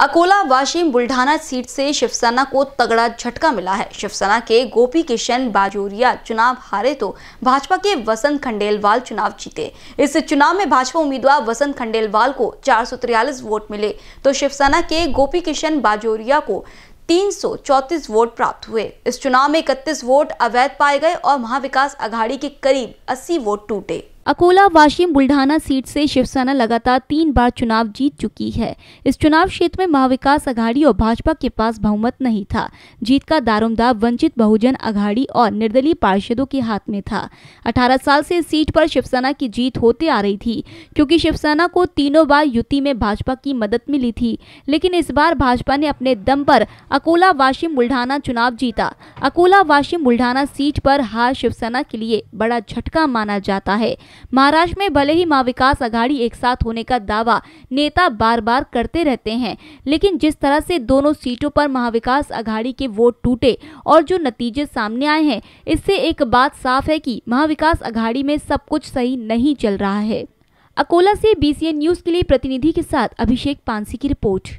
Akola Washim बुल्ढाना seat से शिवसेना को तगड़ा झटका मिला है शिवसेना के गोपी किशन बाजोरिया चुनाव हारे तो भाजपा के वसंत खंडेलवाल चुनाव जीते इस चुनाव में भाजपा उम्मीदवार वसंत खंडेलवाल को चार वोट मिले तो शिवसेना के गोपी किशन बाजोरिया को तीन वोट प्राप्त हुए इस चुनाव में इकतीस वोट अवैध पाए गए और महाविकास अघाड़ी के करीब 80 वोट टूटे अकोला वाशिम बुल्ढाना सीट से शिवसेना लगातार तीन बार चुनाव जीत चुकी है इस चुनाव क्षेत्र में महाविकास अघाड़ी और भाजपा के पास बहुमत नहीं था जीत का दारोमदार वंचित बहुजन अघाड़ी और निर्दलीय पार्षदों के हाथ में था अठारह साल से इस सीट पर शिवसेना की जीत होते आ रही थी क्योंकि शिवसेना को तीनों बार युति में भाजपा की मदद मिली थी लेकिन इस बार भाजपा ने अपने दम पर अकोला वाशिम बुल्ढाना चुनाव जीता अकोला वाशिम बुल्ढाना सीट पर हार शिवसेना के लिए बड़ा झटका माना जाता है महाराष्ट्र में भले ही माँ विकास आघाड़ी एक साथ होने का दावा नेता बार बार करते रहते हैं लेकिन जिस तरह से दोनों सीटों पर महाविकास आघाड़ी के वोट टूटे और जो नतीजे सामने आए हैं इससे एक बात साफ है कि महाविकास आघाड़ी में सब कुछ सही नहीं चल रहा है अकोला से बीसीएन न्यूज के लिए प्रतिनिधि के साथ अभिषेक पांसी की रिपोर्ट